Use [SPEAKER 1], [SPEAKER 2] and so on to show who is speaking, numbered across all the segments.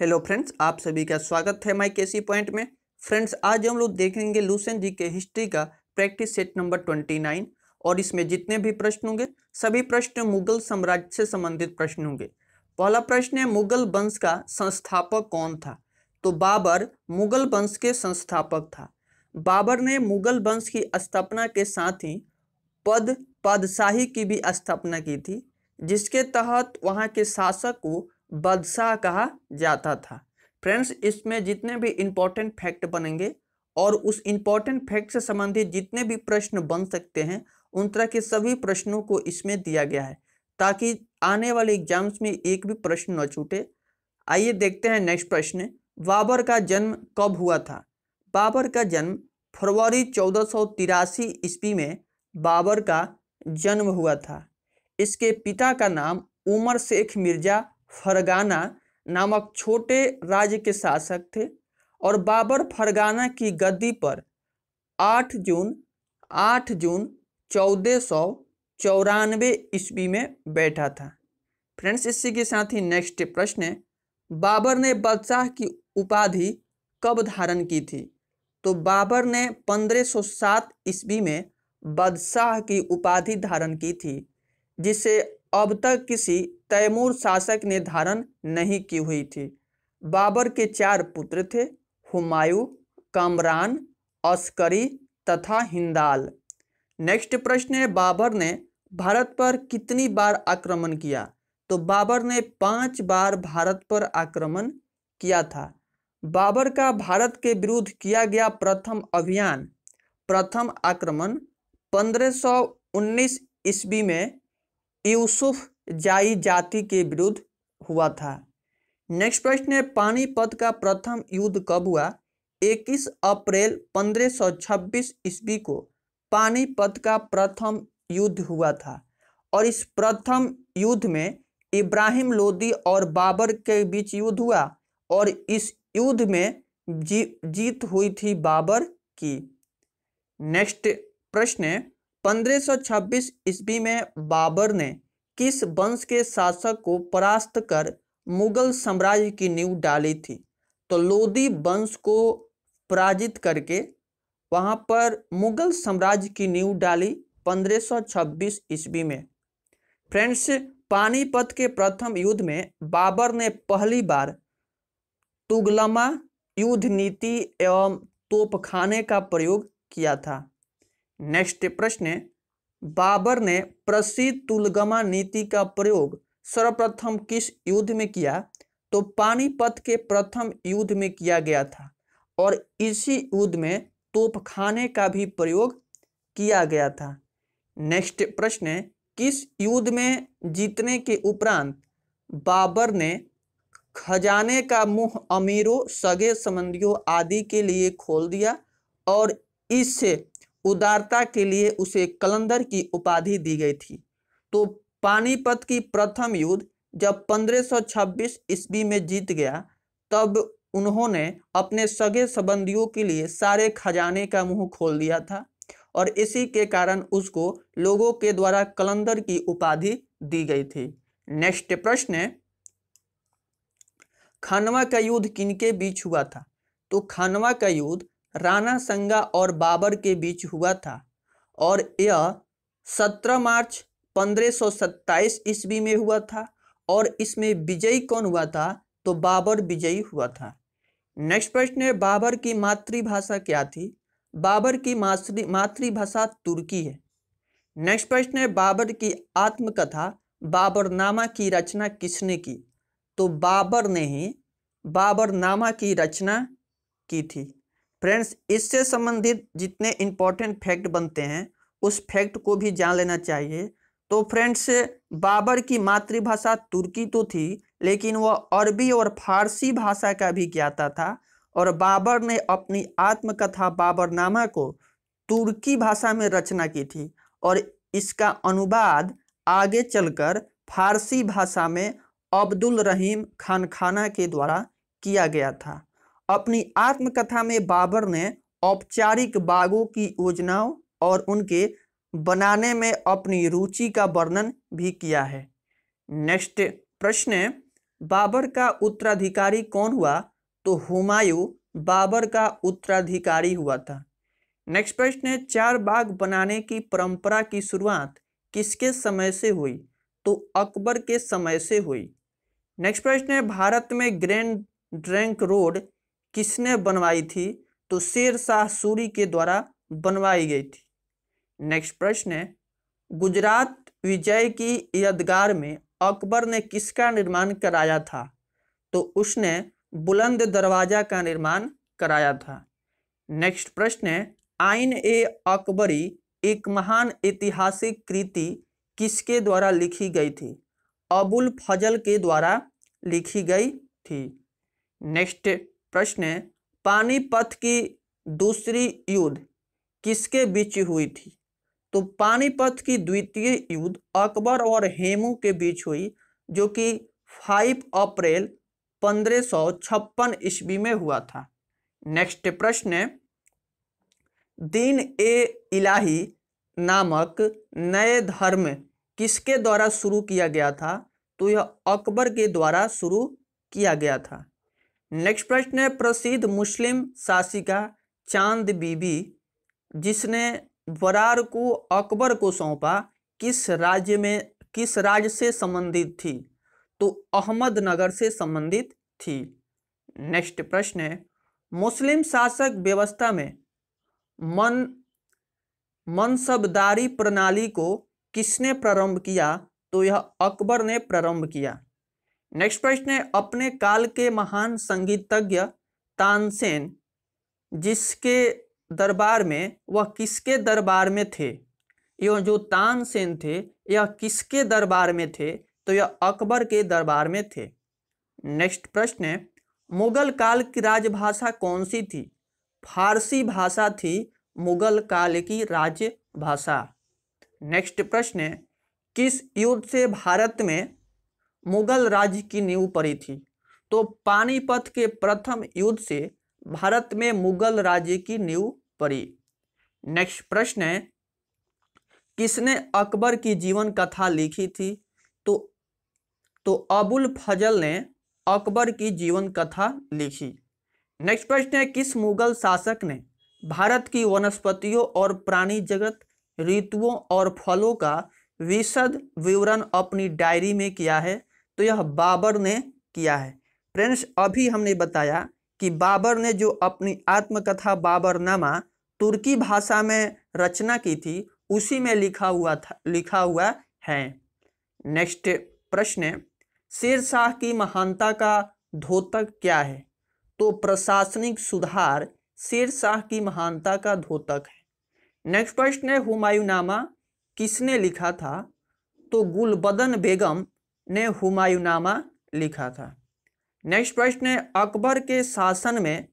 [SPEAKER 1] hello friends आप सभी का स्वागत है माई केसी पॉइंट में फ्रेंड्स आज हम लोग देखेंगे लूसेन जी के हिस्ट्री का practice set number twenty nine और इसमें जितने भी प्रश्न होंगे सभी प्रश्न मुगल साम्राज्य से संबंधित प्रश्न होंगे पहला प्रश्न है मुगल वंश का संस्थापक कौन था तो बाबर मुगल वंश के संस्थापक था बाबर ने मुगल वंश की स्थापना के साथ ही पद पादशाही की भी स्थापना की थी जिसके तहत वहाँ के शासक को बदशाह कहा जाता था फ्रेंड्स इसमें जितने भी इम्पोर्टेंट फैक्ट बनेंगे और उस इम्पोर्टेंट फैक्ट से संबंधित जितने भी प्रश्न बन सकते हैं उन तरह के सभी प्रश्नों को इसमें दिया गया है ताकि आने वाले एग्जाम्स में एक भी प्रश्न न छूटे आइए देखते हैं नेक्स्ट प्रश्न बाबर का जन्म कब हुआ था बाबर का जन्म फरवरी चौदह सौ तिरासी ईस्वी में बाबर का जन्म हुआ था इसके पिता का नाम उमर शेख मिर्ज़ा फरगाना नामक छोटे राज्य के शासक थे और बाबर फरगाना की गद्दी पर 8 जून 8 जून चौदह सौ चौरानवे ईस्वी में बैठा था फ्रेंड्स इसी के साथ ही नेक्स्ट प्रश्न है बाबर ने बादशाह की उपाधि कब धारण की थी तो बाबर ने 1507 ईस्वी में बादशाह की उपाधि धारण की थी जिसे अब तक किसी तैमूर शासक ने धारण नहीं की हुई थी बाबर के चार पुत्र थे हुमायूं कामरान अस्करी तथा हिंदाल नेक्स्ट प्रश्न है बाबर ने भारत पर कितनी बार आक्रमण किया तो बाबर ने पांच बार भारत पर आक्रमण किया था बाबर का भारत के विरुद्ध किया गया प्रथम अभियान प्रथम आक्रमण 1519 ईस्वी में यूसुफ जाई जाति के विरुद्ध हुआ था नेक्स्ट प्रश्न है पानीपत का प्रथम युद्ध कब हुआ 21 अप्रैल 1526 ईस्वी को पानीपत का प्रथम युद्ध हुआ था और इस प्रथम युद्ध में इब्राहिम लोदी और बाबर के बीच युद्ध हुआ और इस युद्ध में जी जीत हुई थी बाबर की नेक्स्ट प्रश्न है 1526 ईस्वी में बाबर ने किस वंश के शासक को परास्त कर मुगल साम्राज्य की नींव डाली थी तो लोदी वंश को पराजित करके वहां पर मुगल साम्राज्य की नींव डाली 1526 ईस्वी में फ्रेंड्स पानीपत के प्रथम युद्ध में बाबर ने पहली बार तुगलमा युद्ध नीति एवं तोपखाने का प्रयोग किया था नेक्स्ट प्रश्न बाबर ने प्रसिद्ध तुलगमा नीति का प्रयोग सर्वप्रथम किस युद्ध में किया तो पानीपत के प्रथम युद्ध में किया गया था और इसी युद्ध में तोपखाने का भी प्रयोग किया गया था नेक्स्ट प्रश्न है किस युद्ध में जीतने के उपरांत बाबर ने खजाने का मुंह अमीरों सगे संबंधियों आदि के लिए खोल दिया और इससे उदारता के लिए उसे कलंदर की उपाधि दी गई थी तो पानीपत की प्रथम युद्ध जब 1526 ईस्वी में जीत गया तब उन्होंने अपने सगे संबंधियों के लिए सारे खजाने का मुंह खोल दिया था और इसी के कारण उसको लोगों के द्वारा कलंदर की उपाधि दी गई थी नेक्स्ट प्रश्न खानवा का युद्ध किनके बीच हुआ था तो खानवा का युद्ध राणा संगा और बाबर के बीच हुआ था और यह 17 मार्च 1527 ईस्वी में हुआ था और इसमें विजयी कौन हुआ था तो बाबर विजयी हुआ था नेक्स्ट प्रश्न है बाबर की मातृभाषा क्या थी बाबर की मातृभाषा तुर्की है नेक्स्ट प्रश्न है बाबर की आत्मकथा बाबरनामा की रचना किसने की तो बाबर ने ही बाबरनामा की रचना की थी फ्रेंड्स इससे संबंधित जितने इम्पोर्टेंट फैक्ट बनते हैं उस फैक्ट को भी जान लेना चाहिए तो फ्रेंड्स बाबर की मातृभाषा तुर्की तो थी लेकिन वह अरबी और फारसी भाषा का भी ज्ञाता था और बाबर ने अपनी आत्मकथा बाबरनामा को तुर्की भाषा में रचना की थी और इसका अनुवाद आगे चलकर फारसी भाषा में अब्दुल रहीम खानखाना के द्वारा किया गया था अपनी आत्मकथा में बाबर ने औपचारिक बागों की योजनाओं और उनके बनाने में अपनी रुचि का वर्णन भी किया है नेक्स्ट प्रश्न बाबर का उत्तराधिकारी कौन हुआ तो हुमायूं बाबर का उत्तराधिकारी हुआ था नेक्स्ट प्रश्न है चार बाग बनाने की परंपरा की शुरुआत किसके समय से हुई तो अकबर के समय से हुई नेक्स्ट प्रश्न है भारत में ग्रैंड ड्रैंक रोड किसने बनवाई थी तो शेर शाह सूरी के द्वारा बनवाई गई थी नेक्स्ट प्रश्न है गुजरात विजय की यादगार में अकबर ने किसका निर्माण कराया था तो उसने बुलंद दरवाजा का निर्माण कराया था नेक्स्ट प्रश्न है आइन ए अकबरी एक महान ऐतिहासिक कृति किसके द्वारा लिखी गई थी अबुल फजल के द्वारा लिखी गई थी नेक्स्ट प्रश्न है पानीपत की दूसरी युद्ध किसके बीच हुई थी तो पानीपत की द्वितीय युद्ध अकबर और हेमू के बीच हुई जो कि 5 अप्रैल पंद्रह सौ छप्पन ईस्वी में हुआ था नेक्स्ट प्रश्न दीन ए इलाही नामक नए धर्म किसके द्वारा शुरू किया गया था तो यह अकबर के द्वारा शुरू किया गया था नेक्स्ट प्रश्न है प्रसिद्ध मुस्लिम शासिका चांद बीबी जिसने वरार को अकबर को सौंपा किस राज्य में किस राज्य से संबंधित थी तो अहमदनगर से संबंधित थी नेक्स्ट प्रश्न है मुस्लिम शासक व्यवस्था में मन मनसबदारी प्रणाली को किसने प्रारंभ किया तो यह अकबर ने प्रारंभ किया नेक्स्ट प्रश्न है अपने काल के महान संगीतज्ञ तानसेन जिसके दरबार में वह किसके दरबार में थे यह जो तानसेन थे यह किसके दरबार में थे तो यह अकबर के दरबार में थे नेक्स्ट प्रश्न है मुगल काल की राजभाषा कौन सी थी फारसी भाषा थी मुगल काल की राजभाषा नेक्स्ट प्रश्न है किस युद्ध से भारत में मुगल राज्य की नींव पड़ी थी तो पानीपत के प्रथम युद्ध से भारत में मुगल राज्य की नींव पड़ी नेक्स्ट प्रश्न है किसने अकबर की जीवन कथा लिखी थी तो तो अबुल फजल ने अकबर की जीवन कथा लिखी नेक्स्ट प्रश्न है किस मुगल शासक ने भारत की वनस्पतियों और प्राणी जगत ऋतुओं और फलों का विशद विवरण अपनी डायरी में किया है तो यह बाबर ने किया है फ्रेंड्स अभी हमने बताया कि बाबर ने जो अपनी आत्मकथा बाबरनामा तुर्की भाषा में रचना की थी उसी में लिखा हुआ था लिखा हुआ है नेक्स्ट प्रश्न शेर शाह की महानता का धोतक क्या है तो प्रशासनिक सुधार शेर शाह की महानता का धोतक है नेक्स्ट प्रश्न है हुमायूनामा किसने लिखा था तो गुलबदन बेगम ने हुमायूनामा लिखा था नेक्स्ट प्रश्न है अकबर के शासन में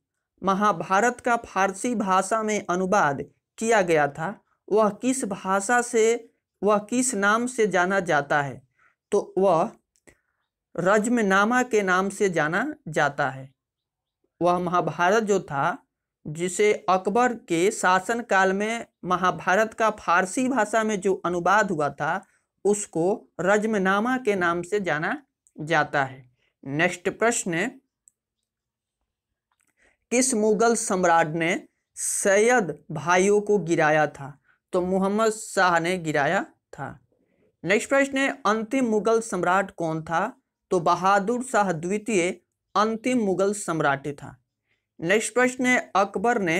[SPEAKER 1] महाभारत का फारसी भाषा में अनुवाद किया गया था वह किस भाषा से वह किस नाम से जाना जाता है तो वह रजमनामा के नाम से जाना जाता है वह महाभारत जो था जिसे अकबर के शासन काल में महाभारत का फारसी भाषा में जो अनुवाद हुआ था उसको रजमनामा के नाम से जाना जाता है नेक्स्ट प्रश्न किस मुगल सम्राट ने सैयद भाइयों को गिराया था तो मोहम्मद शाह ने गिराया था नेक्स्ट प्रश्न है अंतिम मुगल सम्राट कौन था तो बहादुर शाह द्वितीय अंतिम मुगल सम्राट था नेक्स्ट प्रश्न है अकबर ने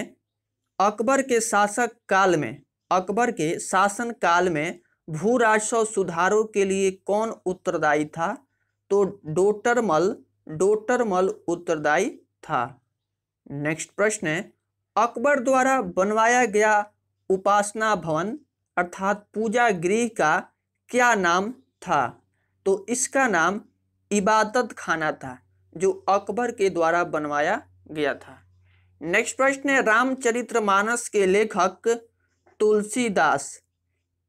[SPEAKER 1] अकबर के शासक काल में अकबर के शासन काल में भू राजस्व सुधारों के लिए कौन उत्तरदायी था तो डोटरमल डोटरमल उत्तरदायी था नेक्स्ट प्रश्न है अकबर द्वारा बनवाया गया उपासना भवन अर्थात पूजा गृह का क्या नाम था तो इसका नाम इबादत खाना था जो अकबर के द्वारा बनवाया गया था नेक्स्ट प्रश्न है रामचरितमानस के लेखक तुलसीदास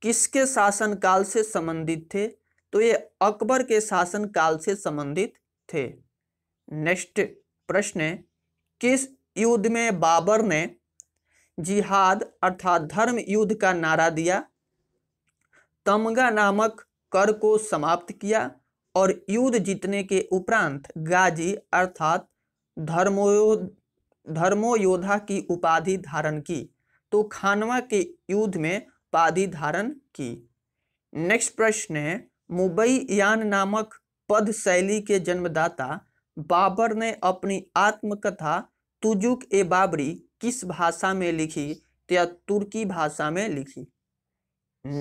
[SPEAKER 1] किसके शासनकाल से संबंधित थे तो ये अकबर के शासनकाल से संबंधित थे नेक्स्ट प्रश्न किस युद्ध में बाबर ने जिहाद अर्थात धर्म युद्ध का नारा दिया तमगा नामक कर को समाप्त किया और युद्ध जीतने के उपरांत गाजी अर्थात धर्मो योद्धा की उपाधि धारण की तो खानवा के युद्ध में उपाधि धारण की नेक्स्ट प्रश्न है मुंबई यान नामक पद शैली के जन्मदाता बाबर ने अपनी आत्मकथा तुजुक ए बाबरी किस भाषा में लिखी या तुर्की भाषा में लिखी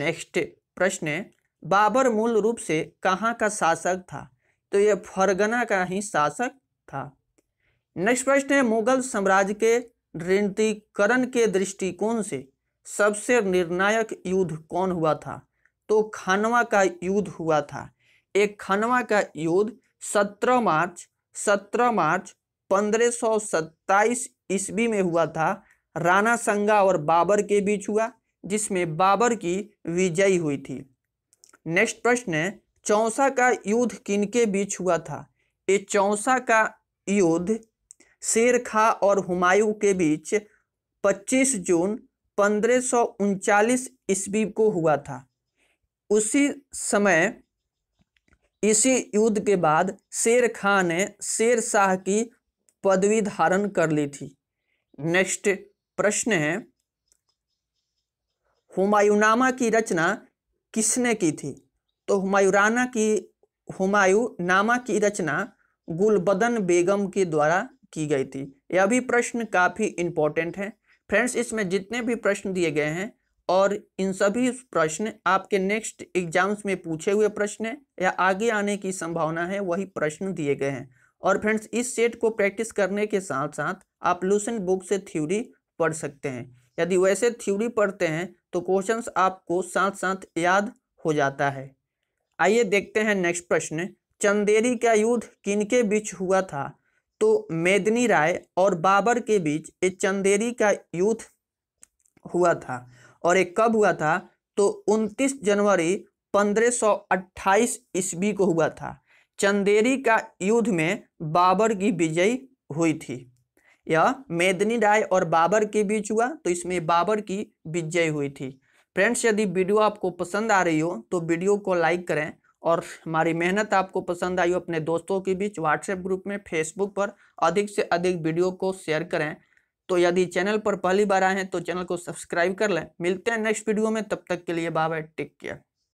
[SPEAKER 1] नेक्स्ट प्रश्न है बाबर मूल रूप से कहाँ का शासक था तो यह फरगना का ही शासक था नेक्स्ट प्रश्न है मुगल साम्राज्य के रणतीकरण के दृष्टिकोण से सबसे निर्णायक युद्ध कौन हुआ था तो खानवा का युद्ध हुआ था एक खानवा का युद्ध 17 मार्च 17 मार्च 1527 ईस्वी में हुआ था राणा संगा और बाबर के बीच हुआ जिसमें बाबर की विजयी हुई थी नेक्स्ट प्रश्न है चौसा का युद्ध किनके बीच हुआ था ये चौसा का युद्ध शेर खा और हुमायूं के बीच 25 जून पंद्रह ईस्वी को हुआ था उसी समय इसी युद्ध के बाद शेर खान ने शेर शाह की पदवी धारण कर ली थी नेक्स्ट प्रश्न है हुमायूनामा की रचना किसने की थी तो हुमायूराना की नामा की रचना गुलबदन बेगम के द्वारा की गई थी यह भी प्रश्न काफ़ी इंपॉर्टेंट है फ्रेंड्स इसमें जितने भी प्रश्न दिए गए हैं और इन सभी प्रश्न आपके नेक्स्ट एग्जाम्स में पूछे हुए प्रश्न या आगे आने की संभावना है वही प्रश्न दिए गए हैं और फ्रेंड्स इस सेट को प्रैक्टिस करने के साथ साथ आप लूसन बुक से थ्योरी पढ़ सकते हैं यदि वैसे थ्योरी पढ़ते हैं तो क्वेश्चंस आपको साथ साथ याद हो जाता है आइए देखते हैं नेक्स्ट प्रश्न चंदेरी का युद्ध किनके बीच हुआ था तो मेदनी राय और बाबर के बीच एक चंदेरी का युद्ध हुआ था और एक कब हुआ था तो 29 जनवरी 1528 ईस्वी को हुआ था चंदेरी का युद्ध में बाबर की विजयी हुई थी यह मेदनी राय और बाबर के बीच हुआ तो इसमें बाबर की विजय हुई थी फ्रेंड्स यदि वीडियो आपको पसंद आ रही हो तो वीडियो को लाइक करें और हमारी मेहनत आपको पसंद आई हो अपने दोस्तों के बीच व्हाट्सएप ग्रुप में फेसबुक पर अधिक से अधिक वीडियो को शेयर करें तो यदि चैनल पर पहली बार आए हैं तो चैनल को सब्सक्राइब कर लें मिलते हैं नेक्स्ट वीडियो में तब तक के लिए बाय टेक केयर